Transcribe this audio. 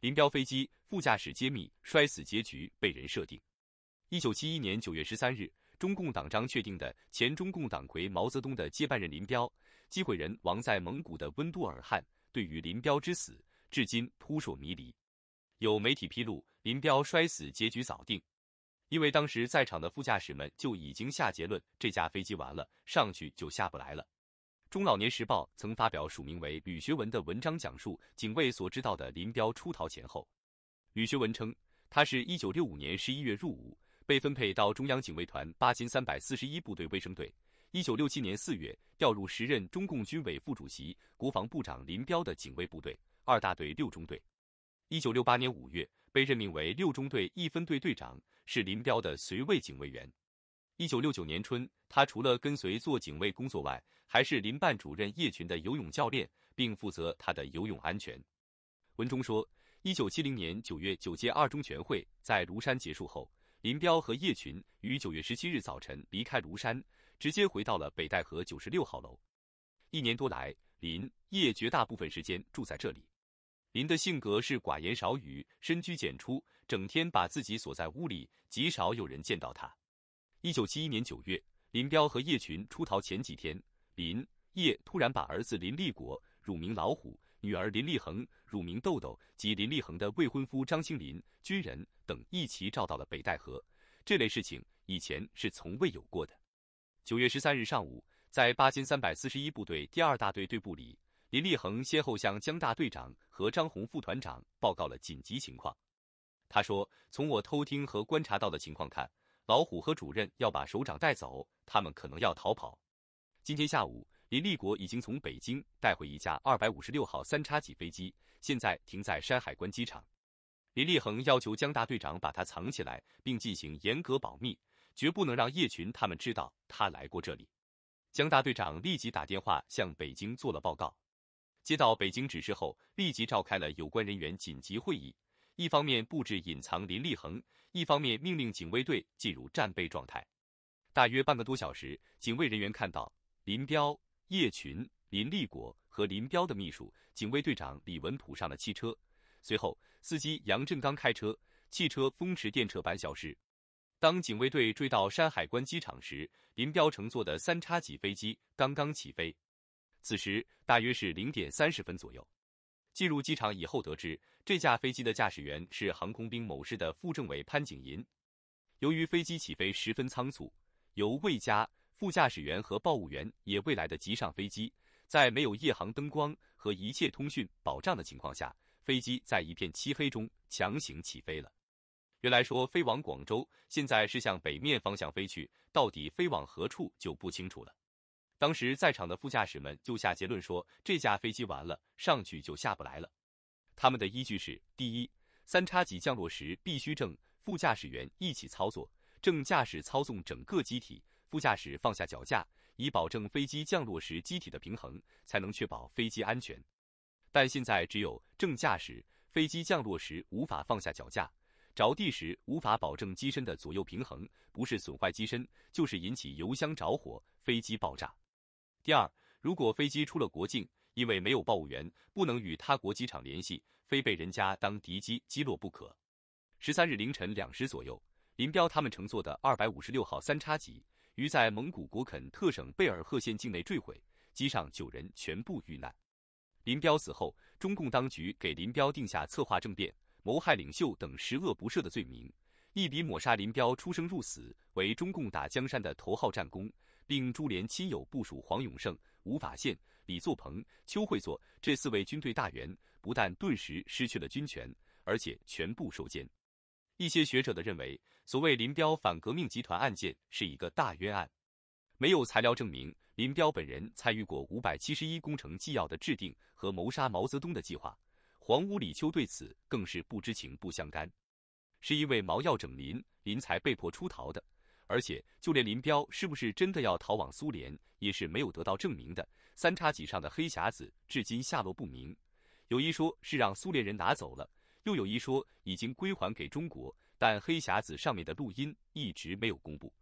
林彪飞机副驾驶揭秘摔死结局被人设定。一九七一年九月十三日，中共党章确定的前中共党魁毛泽东的接班人林彪，击毁人亡在蒙古的温都尔汗。对于林彪之死，至今扑朔迷离。有媒体披露，林彪摔死结局早定，因为当时在场的副驾驶们就已经下结论：这架飞机完了，上去就下不来了。《中老年时报》曾发表署名为吕学文的文章，讲述警卫所知道的林彪出逃前后。吕学文称，他是一九六五年十一月入伍，被分配到中央警卫团八千三百四十一部队卫生队。一九六七年四月调入时任中共军委副主席、国防部长林彪的警卫部队二大队六中队。一九六八年五月被任命为六中队一分队队长，是林彪的随卫警卫员。一九六九年春，他除了跟随做警卫工作外，还是林办主任叶群的游泳教练，并负责他的游泳安全。文中说，一九七零年九月九届二中全会在庐山结束后，林彪和叶群于九月十七日早晨离开庐山，直接回到了北戴河九十六号楼。一年多来，林叶绝大部分时间住在这里。林的性格是寡言少语、深居简出，整天把自己锁在屋里，极少有人见到他。一九七一年九月，林彪和叶群出逃前几天，林叶突然把儿子林立国乳名老虎，女儿林立恒乳名豆豆及林立恒的未婚夫张青林军人等一齐召到了北戴河。这类事情以前是从未有过的。九月十三日上午，在八千三百四十一部队第二大队队部里，林立恒先后向江大队长和张红副团长报告了紧急情况。他说：“从我偷听和观察到的情况看。”老虎和主任要把首长带走，他们可能要逃跑。今天下午，林立国已经从北京带回一架二百五十六号三叉戟飞机，现在停在山海关机场。林立恒要求江大队长把他藏起来，并进行严格保密，绝不能让叶群他们知道他来过这里。江大队长立即打电话向北京做了报告。接到北京指示后，立即召开了有关人员紧急会议。一方面布置隐藏林立衡，一方面命令警卫队进入战备状态。大约半个多小时，警卫人员看到林彪、叶群、林立国和林彪的秘书、警卫队长李文普上了汽车，随后司机杨振刚开车，汽车风驰电掣般消失。当警卫队追到山海关机场时，林彪乘坐的三叉戟飞机刚刚起飞。此时大约是零点三十分左右。进入机场以后，得知这架飞机的驾驶员是航空兵某师的副政委潘景寅。由于飞机起飞十分仓促，由魏家副驾驶员和报务员也未来得及上飞机，在没有夜航灯光和一切通讯保障的情况下，飞机在一片漆黑中强行起飞了。原来说飞往广州，现在是向北面方向飞去，到底飞往何处就不清楚了。当时在场的副驾驶们就下结论说，这架飞机完了，上去就下不来了。他们的依据是：第一，三叉戟降落时必须正副驾驶员一起操作，正驾驶操纵整个机体，副驾驶放下脚架，以保证飞机降落时机体的平衡，才能确保飞机安全。但现在只有正驾驶，飞机降落时无法放下脚架，着地时无法保证机身的左右平衡，不是损坏机身，就是引起油箱着火，飞机爆炸。第二，如果飞机出了国境，因为没有报务员，不能与他国机场联系，非被人家当敌机击落不可。十三日凌晨两时左右，林彪他们乘坐的二百五十六号三叉戟于在蒙古国肯特省贝尔赫县境内坠毁，机上九人全部遇难。林彪死后，中共当局给林彪定下策划政变、谋害领袖等十恶不赦的罪名，一笔抹杀林彪出生入死为中共打江山的头号战功。并株连亲友，部署黄永胜、吴法宪、李作鹏、邱会作这四位军队大员，不但顿时失去了军权，而且全部收监。一些学者的认为，所谓林彪反革命集团案件是一个大冤案，没有材料证明林彪本人参与过五百七十一工程纪要的制定和谋杀毛泽东的计划。黄、屋李、秋对此更是不知情、不相干，是因为毛要整林，林才被迫出逃的。而且，就连林彪是不是真的要逃往苏联，也是没有得到证明的。三叉戟上的黑匣子至今下落不明，有一说是让苏联人拿走了，又有一说已经归还给中国，但黑匣子上面的录音一直没有公布。